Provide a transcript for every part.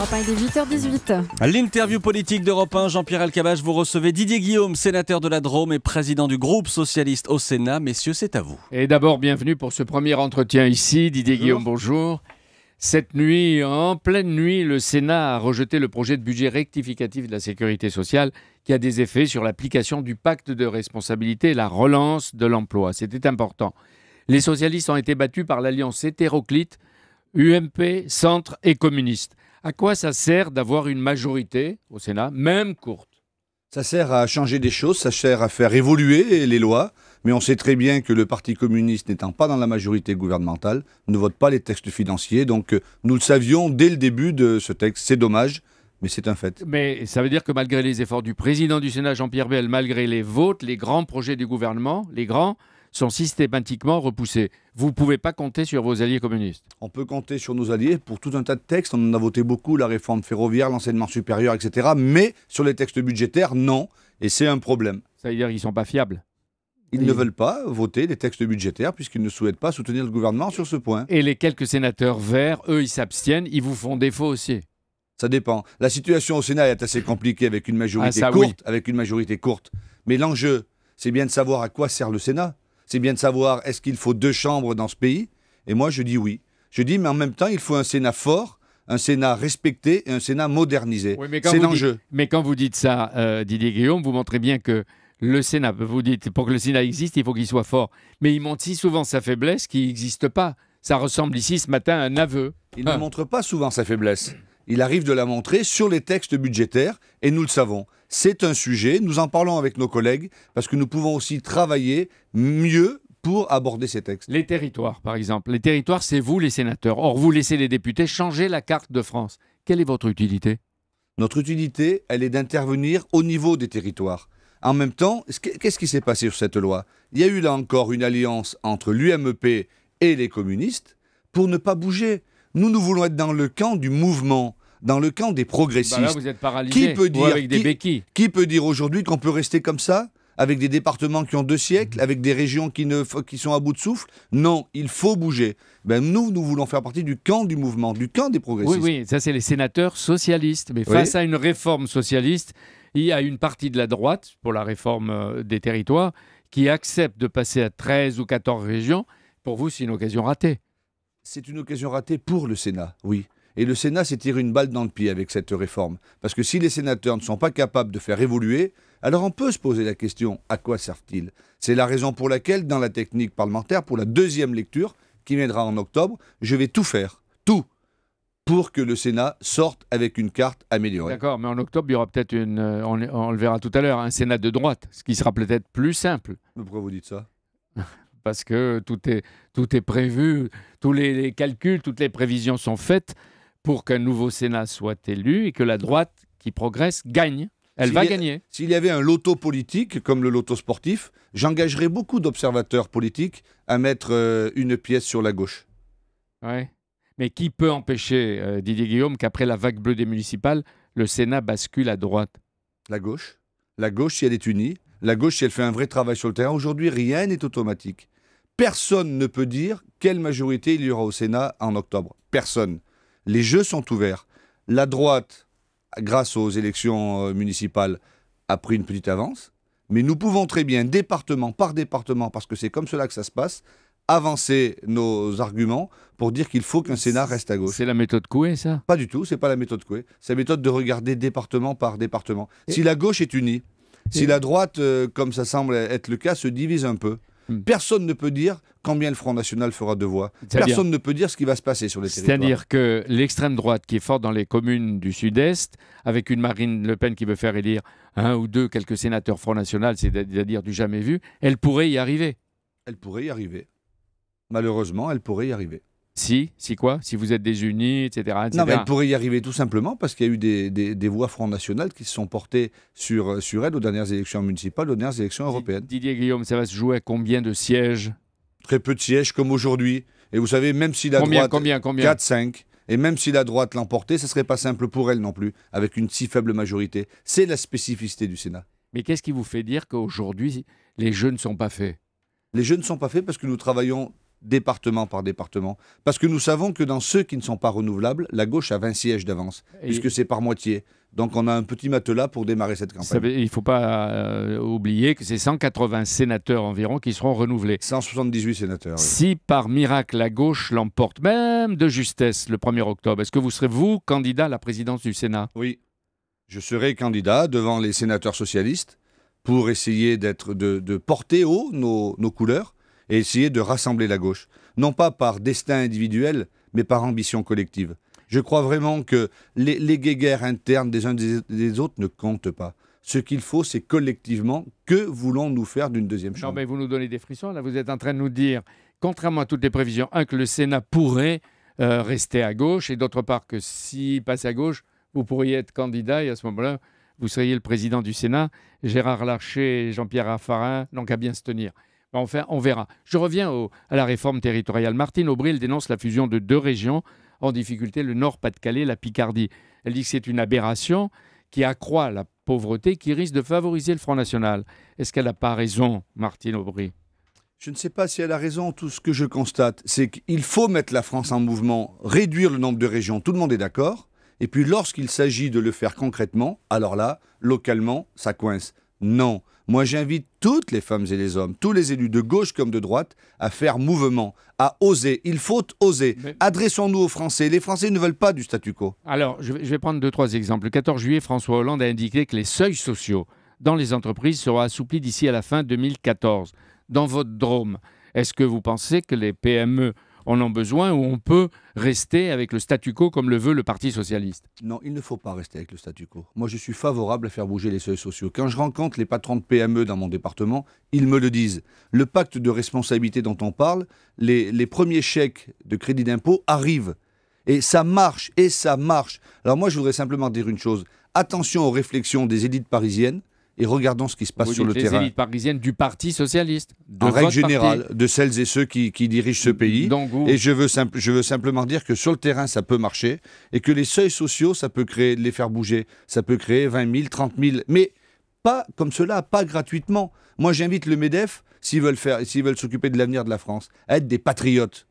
h 18 L'interview politique d'Europe 1, Jean-Pierre Alcabache, vous recevez Didier Guillaume, sénateur de la Drôme et président du groupe socialiste au Sénat. Messieurs, c'est à vous. Et d'abord, bienvenue pour ce premier entretien ici. Didier Guillaume, bonjour. Cette nuit, en pleine nuit, le Sénat a rejeté le projet de budget rectificatif de la sécurité sociale qui a des effets sur l'application du pacte de responsabilité et la relance de l'emploi. C'était important. Les socialistes ont été battus par l'alliance hétéroclite UMP, Centre et communiste. À quoi ça sert d'avoir une majorité au Sénat, même courte Ça sert à changer des choses, ça sert à faire évoluer les lois, mais on sait très bien que le Parti communiste n'étant pas dans la majorité gouvernementale, ne vote pas les textes financiers, donc euh, nous le savions dès le début de ce texte, c'est dommage, mais c'est un fait. Mais ça veut dire que malgré les efforts du président du Sénat, Jean-Pierre Bell, malgré les votes, les grands projets du gouvernement, les grands, sont systématiquement repoussés. Vous ne pouvez pas compter sur vos alliés communistes. On peut compter sur nos alliés pour tout un tas de textes. On en a voté beaucoup, la réforme ferroviaire, l'enseignement supérieur, etc. Mais sur les textes budgétaires, non. Et c'est un problème. Ça veut dire qu'ils ne sont pas fiables. Ils ne veulent pas voter les textes budgétaires puisqu'ils ne souhaitent pas soutenir le gouvernement sur ce point. Et les quelques sénateurs verts, eux, ils s'abstiennent, ils vous font défaut aussi. Ça dépend. La situation au Sénat est assez compliquée avec une majorité ah, avec une majorité courte. Mais l'enjeu, c'est bien de savoir à quoi sert le Sénat c'est bien de savoir est-ce qu'il faut deux chambres dans ce pays Et moi, je dis oui. Je dis, mais en même temps, il faut un Sénat fort, un Sénat respecté et un Sénat modernisé. c'est l'enjeu. Mais quand vous dites ça, euh, Didier Guillaume, vous montrez bien que le Sénat, vous dites, pour que le Sénat existe, il faut qu'il soit fort. Mais il montre si souvent sa faiblesse qu'il n'existe pas. Ça ressemble ici ce matin à un aveu. Il ne ah. montre pas souvent sa faiblesse. Il arrive de la montrer sur les textes budgétaires, et nous le savons. C'est un sujet, nous en parlons avec nos collègues, parce que nous pouvons aussi travailler mieux pour aborder ces textes. Les territoires, par exemple. Les territoires, c'est vous, les sénateurs. Or, vous laissez les députés changer la carte de France. Quelle est votre utilité Notre utilité, elle est d'intervenir au niveau des territoires. En même temps, qu'est-ce qui s'est passé sur cette loi Il y a eu là encore une alliance entre l'UMP et les communistes pour ne pas bouger. Nous, nous voulons être dans le camp du mouvement dans le camp des bah progressistes. Qui peut dire, qui, peut dire aujourd'hui qu'on peut rester comme ça avec des départements qui ont deux siècles, mhm. avec des régions qui, ne, qui sont à bout de souffle. Non, il faut bouger. Ben nous, nous voulons faire partie du camp du mouvement, du camp des progressistes. Oui, oui, ça c'est les sénateurs socialistes. Mais face à une réforme socialiste, il y a une partie de la droite, pour la réforme euh, des territoires, qui accepte de passer à 13 ou 14 régions. Pour vous, c'est une occasion ratée. C'est une occasion ratée pour le Sénat, oui. Et le Sénat s'est tiré une balle dans le pied avec cette réforme. Parce que si les sénateurs ne sont pas capables de faire évoluer, alors on peut se poser la question, à quoi servent-ils C'est la raison pour laquelle, dans la technique parlementaire, pour la deuxième lecture, qui m'aidera en octobre, je vais tout faire, tout, pour que le Sénat sorte avec une carte améliorée. D'accord, mais en octobre, il y aura peut-être une, euh, on, le verra tout à l'heure, un Sénat de droite, ce qui sera peut-être plus simple. Pourquoi vous dites ça Parce que tout est, tout est prévu, tous les calculs, toutes les prévisions sont faites pour qu'un nouveau Sénat soit élu et que la droite qui progresse gagne. Elle va gagner. S'il y avait un loto politique, comme le loto sportif, j'engagerais beaucoup d'observateurs politiques à mettre euh, une pièce sur la gauche. Ouais. Mais qui peut empêcher, euh, Didier Guillaume, qu'après la vague bleue des municipales, le Sénat bascule à droite La gauche. La gauche, si elle est unie. La gauche, si elle fait un vrai travail sur le terrain. Aujourd'hui, rien n'est automatique. Personne ne peut dire quelle majorité il y aura au Sénat en octobre. Personne les jeux sont ouverts. La droite, grâce aux élections euh, municipales, a pris une petite avance, mais nous pouvons très bien, département par département, parce que c'est comme cela que ça se passe, avancer nos arguments pour dire qu'il faut qu'un Sénat reste à gauche. C'est la méthode Coué, ça Pas du tout, c'est pas la méthode Coué. C'est la méthode de regarder département par département. si la gauche est unie, si la droite, euh, comme ça semble être le cas, se divise un peu, Hmm. Personne ne peut dire combien le Front National fera de voix. Personne ne peut dire ce qui va se passer sur les territoires. C'est-à-dire que l'extrême droite, qui est forte dans les communes du Sud-Est, avec une Marine Le Pen qui veut faire élire un ou deux, quelques sénateurs Front National, c'est-à-dire du jamais vu, elle pourrait y arriver. Elle pourrait y arriver. Malheureusement, elle pourrait y arriver. Si, si quoi Si vous êtes des Unis, etc., Non, mais elle pourrait y arriver tout simplement parce qu'il y a eu des, voix Front National qui se sont portées sur, euh, sur elle aux dernières élections municipales, aux dernières élections européennes. Didier Guillaume, ça va se jouer à combien de sièges Très peu de sièges comme aujourd'hui. Et vous savez, même si la droite. Combien, combien 4-5. Et même si la droite l'emportait, ce ne serait pas simple pour elle non plus, avec une si faible majorité. C'est la spécificité du Sénat. Mais qu'est-ce qui vous fait dire qu'aujourd'hui, les jeux ne sont pas faits Les jeux ne sont pas faits parce que nous travaillons département par département, parce que nous savons que dans ceux qui ne sont pas renouvelables, la gauche a 20 sièges d'avance, puisque c'est par moitié. Donc on a un petit matelas pour démarrer cette campagne. il ne faut pas euh, oublier que c'est 180 sénateurs environ qui seront renouvelés. 178 sénateurs. Si par miracle la gauche l'emporte, même de justesse, le 1er octobre, est-ce que vous serez, vous, candidat à la présidence du Sénat Oui. Je serai candidat devant les sénateurs socialistes pour essayer d'être, de, porter haut nos, nos couleurs et essayer de rassembler la gauche, non pas par destin individuel, mais par ambition collective. Je crois vraiment que les, les guéguerres internes des uns des, des autres ne comptent pas. Ce qu'il faut, c'est collectivement que voulons-nous faire d'une deuxième chambre. Non, mais vous nous donnez des frissons. Là, vous êtes en train de nous dire, contrairement à toutes les prévisions, un que le Sénat pourrait euh, rester à gauche, et d'autre part que s'il passe à gauche, vous pourriez être candidat et à ce moment-là, vous seriez le président du Sénat. Gérard Larcher et Jean-Pierre Raffarin n'ont qu'à bien se tenir. Enfin, bah, on verra. Je reviens à la réforme territoriale. Martine Aubry, dénonce la fusion de deux régions en difficulté, le Nord-Pas-de-Calais, et la Picardie. Elle dit que c'est une aberration qui accroît la pauvreté, qui risque de favoriser le Front National. Est-ce qu'elle n'a pas raison, Martine Aubry je ne sais pas si elle a raison. Tout ce que je constate, c'est qu'il faut mettre la France en mouvement, réduire le nombre de régions. Tout le monde est d'accord. Et puis lorsqu'il s'agit de le faire concrètement, alors là, localement, ça coince. Non, moi, j'invite toutes les femmes et les hommes, tous les élus de gauche comme de droite, à faire mouvement, à oser. Il faut oser. Adressons-nous aux Français. Les Français ne veulent pas du statu quo. Alors, je vais prendre deux, trois exemples. Le 14 juillet, François Hollande a indiqué que les seuils sociaux dans les entreprises seront assouplis d'ici à la fin 2014. Dans votre drôme, est-ce que vous pensez que les PME on en a besoin ou on peut rester avec le statu quo comme le veut le Parti socialiste Non, il ne faut pas rester avec le statu quo. Moi, je suis favorable à faire bouger les seuils sociaux. Quand je rencontre les patrons de PME dans mon département, ils me le disent. Le pacte de responsabilité dont on parle, les, les premiers chèques de crédit d'impôt arrivent. Et ça marche, et ça marche. Alors moi, je voudrais simplement dire une chose. Attention aux réflexions des élites parisiennes et regardons ce qui se passe sur le terrain. Les élites parisiennes du Parti socialiste. De en règle générale, de celles et ceux qui, dirigent ce pays. Et je veux, je veux simplement dire que sur le terrain, ça peut marcher et que les seuils sociaux, ça peut créer, les faire bouger. Ça peut créer 20 000, 30 000. Mais pas comme cela, pas gratuitement. Moi, j'invite le MEDEF, s'ils veulent s'occuper de l'avenir de la France, à être des patriotes.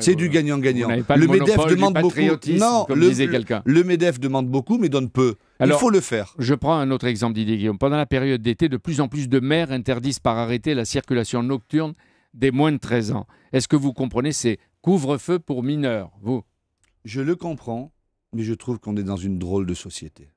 c'est du gagnant-gagnant. Le, MEDEF demande beaucoup. Non, le, le, MEDEF demande beaucoup, mais donne peu il faut le faire. Je prends un autre exemple, Didier Guillaume. Pendant la période d'été, de plus en plus de maires interdisent par arrêté la circulation nocturne des moins de 13 ans. Est-ce que vous comprenez ces couvre-feu pour mineurs, vous Je le comprends, mais je trouve qu'on est dans une drôle de société.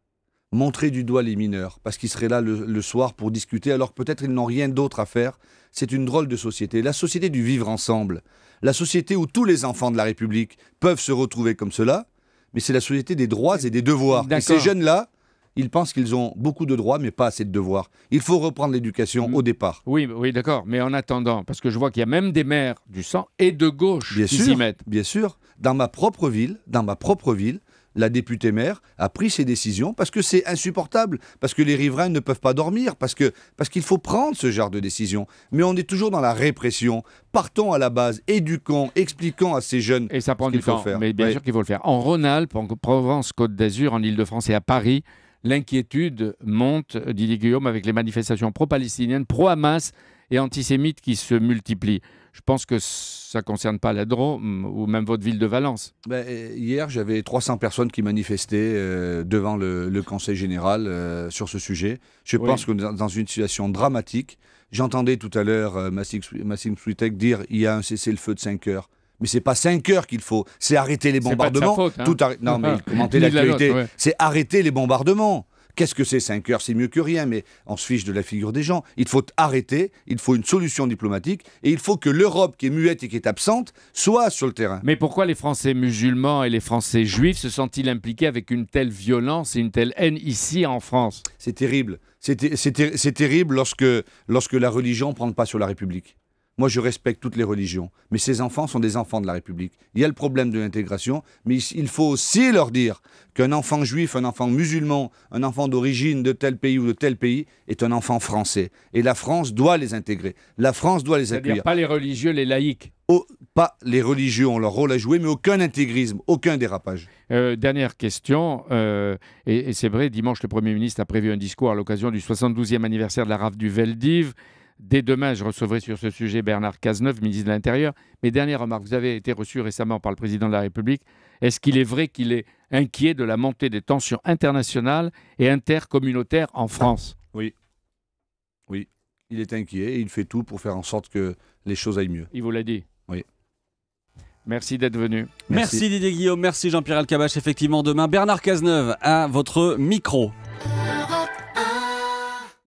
Montrer du doigt les mineurs, parce qu'ils seraient là le, soir pour discuter, alors peut-être ils n'ont rien d'autre à faire, c'est une drôle de société. La société du vivre ensemble, la société où tous les enfants de la République peuvent se retrouver comme cela, mais c'est la société des droits et des devoirs. Et ces jeunes-là, ils pensent qu'ils ont beaucoup de droits, mais pas assez de devoirs. Il faut reprendre l'éducation mm. au départ. Oui, bah oui, d'accord. Mais en attendant, parce que je vois qu'il y a même des maires du sang et de gauche qui s'y mettent. Bien sûr. Dans ma propre ville, dans ma propre ville, la députée maire a pris ses décisions parce que c'est insupportable, parce que les riverains ne peuvent pas dormir, parce que parce qu'il faut prendre ce genre de décision. Mais on est toujours dans la répression. Partons à la base, éduquons, expliquons à ces jeunes. Et ça prend du temps, faire. mais bien sûr qu'il faut le faire. En Rhône-Alpes, en Provence-Côte d'Azur, en Ile-de-France et à Paris, l'inquiétude monte, dit Guillaume, avec les manifestations pro-palestiniennes, pro-Hamas et antisémites qui se multiplient. Je pense que ça ne concerne pas la Drôme ou même votre ville de Valence. Ben, euh, hier, j'avais 300 personnes qui manifestaient euh, devant le, Conseil général euh, sur ce sujet. Je pense que dans une situation dramatique, j'entendais tout à l'heure Massim Switek dire il y a un cessez-le-feu de 5 heures. Mais c'est pas 5 heures qu'il faut, c'est arrêter les bombardements. Hein. tout Non, mais il commentait l'actualité. C'est arrêter les bombardements. Qu'est-ce que c'est 5 heures C'est mieux que rien, mais on se fiche de la figure des gens. Il faut arrêter, il faut une solution diplomatique, et il faut que l'Europe, qui est muette et qui est absente, soit sur le terrain. Mais pourquoi les Français musulmans et les Français juifs se sont-ils impliqués avec une telle violence et une telle haine ici en France C'est terrible. C'est terrible lorsque, lorsque la religion prend le pas sur la République. Moi, je respecte toutes les religions, mais ces enfants sont des enfants de la République. Il y a le problème de l'intégration, mais il faut aussi leur dire qu'un enfant juif, un enfant musulman, un enfant d'origine de tel pays ou de tel pays est un enfant français. Et la France doit les intégrer. La France doit les accueillir. Pas les religieux, les laïcs. Oh, pas les religieux ont leur rôle à jouer, mais aucun intégrisme, aucun dérapage. Euh, dernière question, euh, et, c'est vrai, dimanche, le Premier ministre a prévu un discours à l'occasion du 72e anniversaire de la RAF du Veldiv. Dès demain, je recevrai sur ce sujet Bernard Cazeneuve, ministre de l'Intérieur. Mes dernières remarques, vous avez été reçu récemment par le président de la République. Est-ce qu'il est vrai qu'il est inquiet de la montée des tensions internationales et intercommunautaires en France Oui. Oui, il est inquiet et il fait tout pour faire en sorte que les choses aillent mieux. Il vous l'a dit Oui. Merci d'être venu. Merci. merci Didier Guillaume, merci Jean-Pierre Alcabache. Effectivement, demain, Bernard Cazeneuve à votre micro.